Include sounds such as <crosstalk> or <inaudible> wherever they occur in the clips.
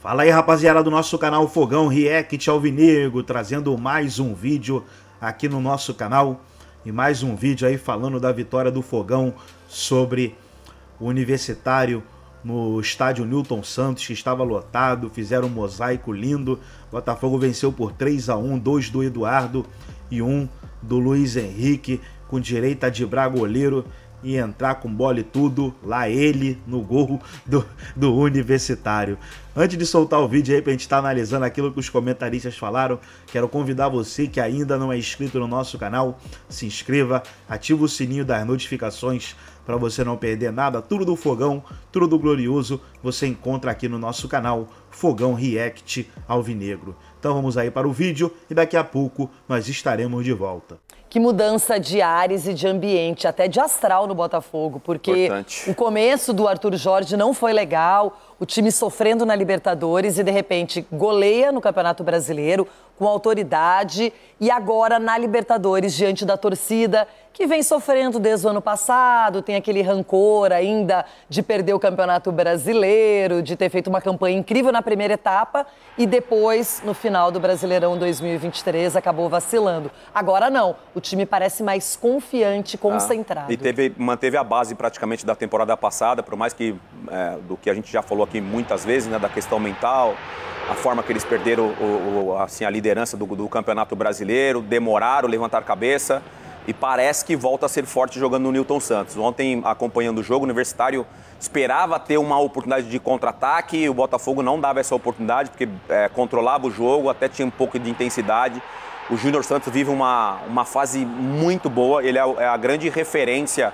Fala aí rapaziada do nosso canal Fogão React Alvinegro, trazendo mais um vídeo aqui no nosso canal e mais um vídeo aí falando da vitória do Fogão sobre o Universitário no estádio Newton Santos, que estava lotado, fizeram um mosaico lindo. Botafogo venceu por 3 a 1, dois do Eduardo e um do Luiz Henrique, com direita de Bragoleiro e entrar com bola e tudo, lá ele no gol do, do Universitário. Antes de soltar o vídeo aí pra gente estar tá analisando aquilo que os comentaristas falaram, quero convidar você que ainda não é inscrito no nosso canal, se inscreva, ativa o sininho das notificações para você não perder nada, tudo do Fogão, tudo do Glorioso, você encontra aqui no nosso canal Fogão React Alvinegro. Então vamos aí para o vídeo e daqui a pouco nós estaremos de volta. Que mudança de ares e de ambiente, até de astral no Botafogo, porque Importante. o começo do Arthur Jorge não foi legal o time sofrendo na Libertadores e de repente goleia no Campeonato Brasileiro com autoridade e agora na Libertadores diante da torcida que vem sofrendo desde o ano passado, tem aquele rancor ainda de perder o Campeonato Brasileiro, de ter feito uma campanha incrível na primeira etapa e depois no final do Brasileirão 2023 acabou vacilando. Agora não, o time parece mais confiante, tá. concentrado. Ah, e teve, manteve a base praticamente da temporada passada, por mais que é, do que a gente já falou aqui aqui muitas vezes, né, da questão mental, a forma que eles perderam o, o, assim, a liderança do, do Campeonato Brasileiro, demoraram levantar cabeça e parece que volta a ser forte jogando no Newton Santos. Ontem, acompanhando o jogo, o Universitário esperava ter uma oportunidade de contra-ataque, o Botafogo não dava essa oportunidade, porque é, controlava o jogo, até tinha um pouco de intensidade. O Júnior Santos vive uma, uma fase muito boa, ele é, é a grande referência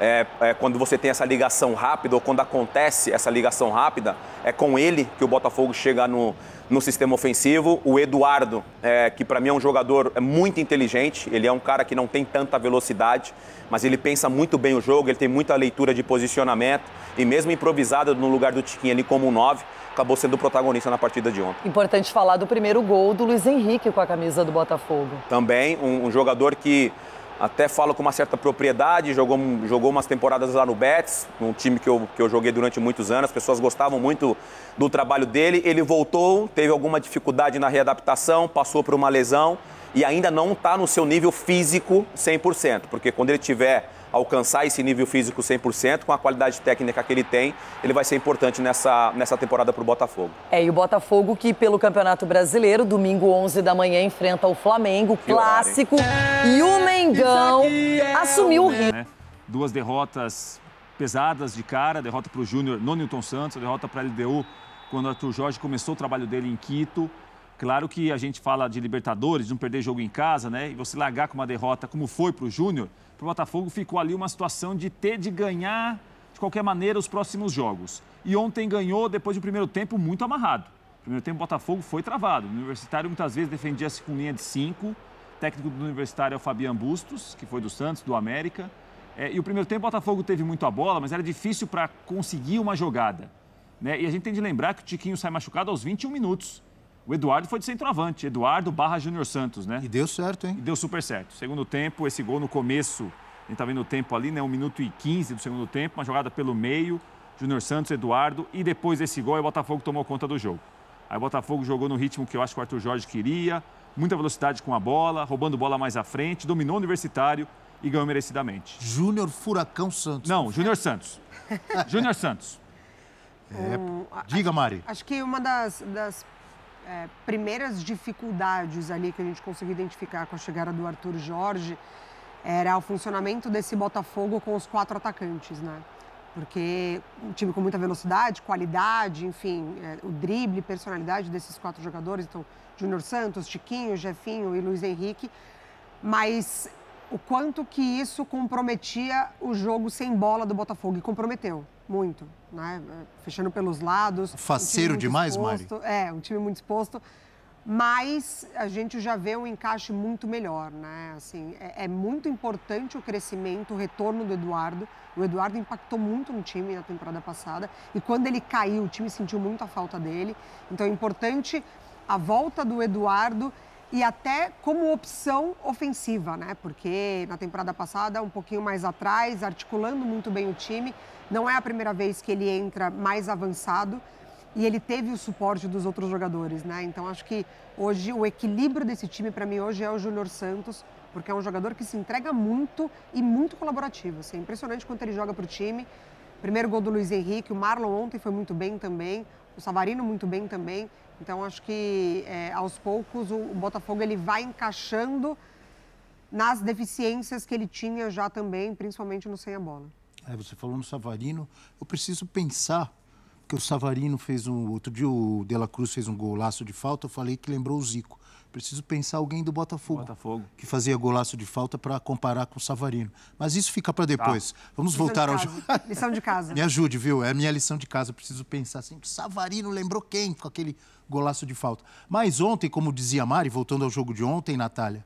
é, é, quando você tem essa ligação rápida, ou quando acontece essa ligação rápida, é com ele que o Botafogo chega no, no sistema ofensivo. O Eduardo, é, que para mim é um jogador é muito inteligente, ele é um cara que não tem tanta velocidade, mas ele pensa muito bem o jogo, ele tem muita leitura de posicionamento, e mesmo improvisado no lugar do Tiquinho ali como um 9, acabou sendo o protagonista na partida de ontem. Importante falar do primeiro gol do Luiz Henrique com a camisa do Botafogo. Também um, um jogador que até falo com uma certa propriedade, jogou, jogou umas temporadas lá no Betis, num time que eu, que eu joguei durante muitos anos, as pessoas gostavam muito do trabalho dele. Ele voltou, teve alguma dificuldade na readaptação, passou por uma lesão e ainda não está no seu nível físico 100%, porque quando ele tiver alcançar esse nível físico 100%, com a qualidade técnica que ele tem, ele vai ser importante nessa, nessa temporada para o Botafogo. É, e o Botafogo que pelo Campeonato Brasileiro, domingo 11 da manhã, enfrenta o Flamengo, que clássico, horário, e o é, Mengão é assumiu o ritmo. Né? Duas derrotas pesadas de cara, derrota para o Júnior no Newton Santos, derrota para a LDU quando o Arthur Jorge começou o trabalho dele em Quito. Claro que a gente fala de Libertadores, de não perder jogo em casa, né? E você largar com uma derrota como foi para o Júnior, para o Botafogo ficou ali uma situação de ter de ganhar de qualquer maneira os próximos jogos. E ontem ganhou depois do primeiro tempo muito amarrado. primeiro tempo o Botafogo foi travado. O Universitário muitas vezes defendia-se com linha de cinco. O técnico do Universitário é o Fabiano Bustos, que foi do Santos, do América. É, e o primeiro tempo o Botafogo teve muito a bola, mas era difícil para conseguir uma jogada. Né? E a gente tem de lembrar que o Tiquinho sai machucado aos 21 minutos. O Eduardo foi de centroavante, Eduardo barra Júnior Santos, né? E deu certo, hein? E deu super certo. Segundo tempo, esse gol no começo, a gente tá vendo o tempo ali, né? 1 minuto e 15 do segundo tempo, uma jogada pelo meio, Júnior Santos, Eduardo, e depois desse gol, o Botafogo tomou conta do jogo. Aí o Botafogo jogou no ritmo que eu acho que o Arthur Jorge queria, muita velocidade com a bola, roubando bola mais à frente, dominou o Universitário e ganhou merecidamente. Júnior Furacão Santos. Não, Júnior Santos. <laughs> Júnior Santos. É, diga, Mari. Acho que uma das, das é, primeiras dificuldades ali que a gente conseguiu identificar com a chegada do Arthur Jorge era o funcionamento desse Botafogo com os quatro atacantes, né? Porque um time com muita velocidade, qualidade, enfim, é, o drible, personalidade desses quatro jogadores, então Júnior Santos, Tiquinho, Jefinho e Luiz Henrique, mas o quanto que isso comprometia o jogo sem bola do Botafogo. E comprometeu muito, né? Fechando pelos lados. Faceiro um demais, exposto, Mari. É, um time muito exposto. Mas a gente já vê um encaixe muito melhor, né? Assim, é, é muito importante o crescimento, o retorno do Eduardo. O Eduardo impactou muito no time na temporada passada. E quando ele caiu, o time sentiu muito a falta dele. Então é importante a volta do Eduardo e até como opção ofensiva, né? Porque na temporada passada, um pouquinho mais atrás, articulando muito bem o time, não é a primeira vez que ele entra mais avançado e ele teve o suporte dos outros jogadores, né? Então acho que hoje o equilíbrio desse time para mim hoje é o Júnior Santos, porque é um jogador que se entrega muito e muito colaborativo. Assim, é impressionante quanto ele joga para o time. Primeiro gol do Luiz Henrique, o Marlon ontem foi muito bem também o Savarino muito bem também. Então acho que é, aos poucos o, o Botafogo ele vai encaixando nas deficiências que ele tinha já também, principalmente no sem a bola. É, você falou no Savarino, eu preciso pensar que o Savarino fez um. Outro dia o De La Cruz fez um golaço de falta, eu falei que lembrou o Zico. Preciso pensar alguém do Botafogo, Botafogo. que fazia golaço de falta para comparar com o Savarino. Mas isso fica para depois. Tá. Vamos lição voltar ao jogo. <laughs> lição de casa. Me ajude, viu? É a minha lição de casa. Preciso pensar assim. Savarino lembrou quem com aquele golaço de falta. Mas ontem, como dizia a Mari, voltando ao jogo de ontem, Natália,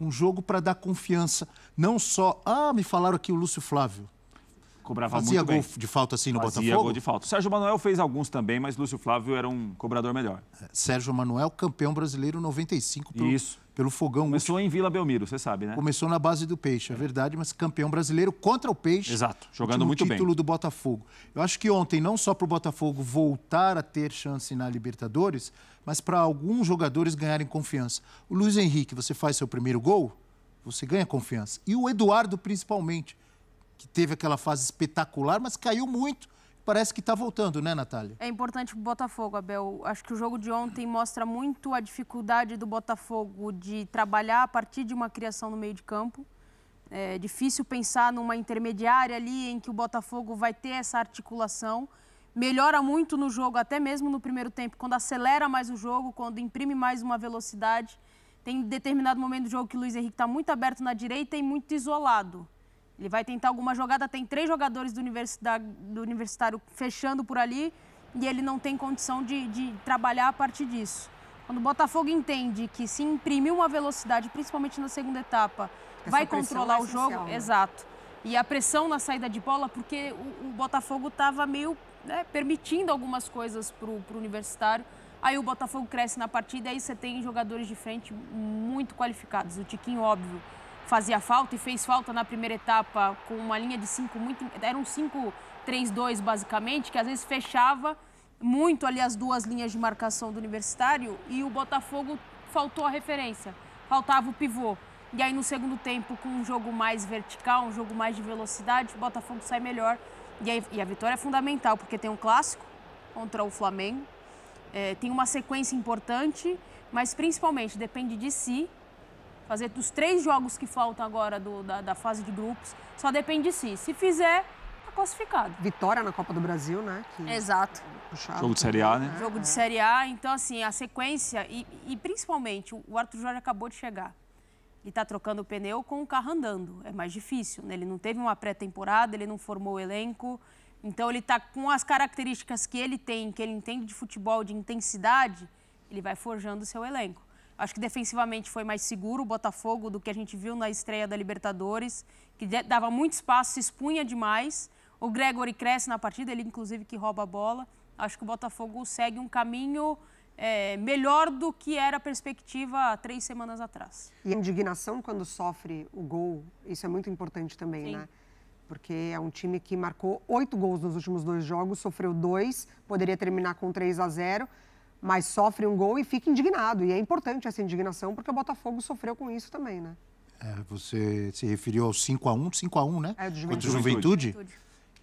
um jogo para dar confiança. Não só. Ah, me falaram aqui o Lúcio Flávio cobrava Fazia muito gol bem. de falta assim no Fazia Botafogo? Fazia gol de falta. Sérgio Manuel fez alguns também, mas Lúcio Flávio era um cobrador melhor. É, Sérgio Manuel, campeão brasileiro 95 pelo, Isso. pelo Fogão. Começou último. em Vila Belmiro, você sabe, né? Começou na base do Peixe, é, é. verdade, mas campeão brasileiro contra o Peixe. Exato, jogando muito título bem. título do Botafogo. Eu acho que ontem, não só para o Botafogo voltar a ter chance na Libertadores, mas para alguns jogadores ganharem confiança. O Luiz Henrique, você faz seu primeiro gol, você ganha confiança. E o Eduardo, principalmente que teve aquela fase espetacular, mas caiu muito. Parece que está voltando, né, Natália? É importante para o Botafogo, Abel. Acho que o jogo de ontem mostra muito a dificuldade do Botafogo de trabalhar a partir de uma criação no meio de campo. É difícil pensar numa intermediária ali em que o Botafogo vai ter essa articulação. Melhora muito no jogo, até mesmo no primeiro tempo, quando acelera mais o jogo, quando imprime mais uma velocidade. Tem determinado momento do jogo que o Luiz Henrique está muito aberto na direita e muito isolado. Ele vai tentar alguma jogada, tem três jogadores do, do Universitário fechando por ali e ele não tem condição de, de trabalhar a partir disso. Quando o Botafogo entende que se imprimir uma velocidade, principalmente na segunda etapa, Essa vai controlar é o jogo. Né? Exato. E a pressão na saída de bola, porque o, o Botafogo estava meio né, permitindo algumas coisas para o Universitário. Aí o Botafogo cresce na partida e aí você tem jogadores de frente muito qualificados. O Tiquinho, óbvio, fazia falta e fez falta na primeira etapa com uma linha de cinco muito. Era um 5-3-2 basicamente, que às vezes fechava muito ali as duas linhas de marcação do universitário e o Botafogo faltou a referência, faltava o pivô. E aí no segundo tempo, com um jogo mais vertical, um jogo mais de velocidade, o Botafogo sai melhor. E, aí, e a vitória é fundamental, porque tem um clássico contra o Flamengo, é, tem uma sequência importante, mas principalmente depende de si fazer dos três jogos que faltam agora do, da, da, fase de grupos, só depende de si. Se fizer, tá classificado. Vitória na Copa do Brasil, né? Que... Exato. Puxado, jogo de Série A, né? né? Jogo de Série A, então assim, a sequência e, e principalmente o Arthur Jorge acabou de chegar. Ele está trocando o pneu com o carro andando, é mais difícil, né? Ele não teve uma pré-temporada, ele não formou o elenco, então ele está com as características que ele tem, que ele entende de futebol, de intensidade, ele vai forjando o seu elenco. Acho que defensivamente foi mais seguro o Botafogo do que a gente viu na estreia da Libertadores, que dava muito espaço, se expunha demais. O Gregory cresce na partida, ele inclusive que rouba a bola. Acho que o Botafogo segue um caminho é, melhor do que era a perspectiva há três semanas atrás. E a indignação quando sofre o gol, isso é muito importante também, Sim. né? Porque é um time que marcou oito gols nos últimos dois jogos, sofreu dois, poderia terminar com 3 a 0 mas sofre um gol e fica indignado. E é importante essa indignação, porque o Botafogo sofreu com isso também, né? É, você se referiu ao 5x1, 5x1, né? É, do Juventude. Contra Juventude. Juventude.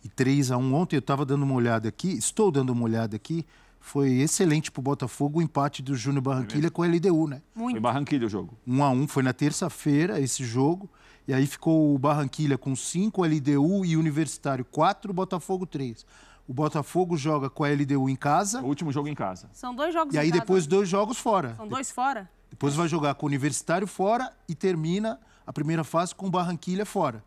E 3x1 ontem, eu estava dando uma olhada aqui, estou dando uma olhada aqui, foi excelente para o Botafogo o empate do Júnior Barranquilha é com a LDU, né? Muito. Foi Barranquilha o jogo. 1x1, foi na terça-feira esse jogo, e aí ficou o Barranquilha com 5, LDU e Universitário 4, Botafogo 3. O Botafogo joga com a LDU em casa. O último jogo em casa. São dois jogos E aí depois dois jogos fora. São dois fora. Depois vai jogar com o Universitário fora e termina a primeira fase com o Barranquilha fora.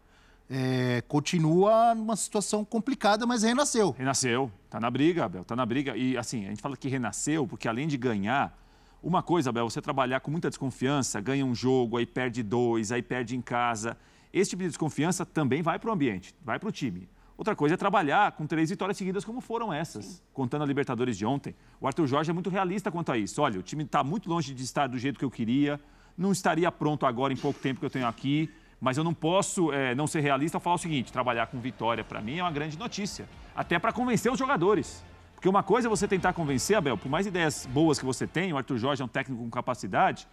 É, continua numa situação complicada, mas renasceu. Renasceu. Tá na briga, Abel. Tá na briga. E assim, a gente fala que renasceu porque além de ganhar, uma coisa, Abel, você trabalhar com muita desconfiança, ganha um jogo, aí perde dois, aí perde em casa. Esse tipo de desconfiança também vai para o ambiente, vai para o time. Outra coisa é trabalhar com três vitórias seguidas, como foram essas, Sim. contando a Libertadores de ontem. O Arthur Jorge é muito realista quanto a isso. Olha, o time está muito longe de estar do jeito que eu queria, não estaria pronto agora em pouco tempo que eu tenho aqui, mas eu não posso é, não ser realista e falar o seguinte: trabalhar com vitória, para mim, é uma grande notícia. Até para convencer os jogadores. Porque uma coisa é você tentar convencer, Abel, por mais ideias boas que você tem, o Arthur Jorge é um técnico com capacidade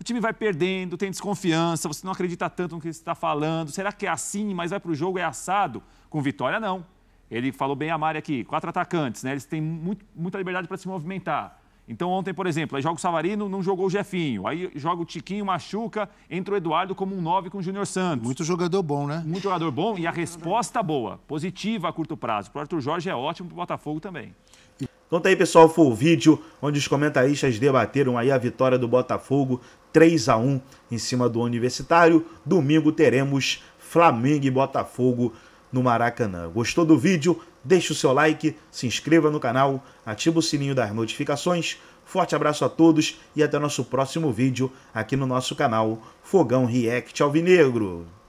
o time vai perdendo, tem desconfiança, você não acredita tanto no que você está falando. Será que é assim, mas vai para o jogo, é assado? Com vitória, não. Ele falou bem a Mari aqui, quatro atacantes, né? Eles têm muito, muita liberdade para se movimentar. Então, ontem, por exemplo, aí joga o Savarino, não jogou o Jefinho. Aí joga o Tiquinho, machuca, entra o Eduardo como um nove com o Júnior Santos. Muito jogador bom, né? Muito jogador bom e a resposta boa, positiva a curto prazo. Para o Arthur Jorge é ótimo, para o Botafogo também. Então tá aí, pessoal, foi o vídeo onde os comentaristas debateram aí a vitória do Botafogo 3 a 1 em cima do Universitário. Domingo teremos Flamengo e Botafogo no Maracanã. Gostou do vídeo? Deixe o seu like, se inscreva no canal, ativa o sininho das notificações. Forte abraço a todos e até nosso próximo vídeo aqui no nosso canal Fogão React Alvinegro.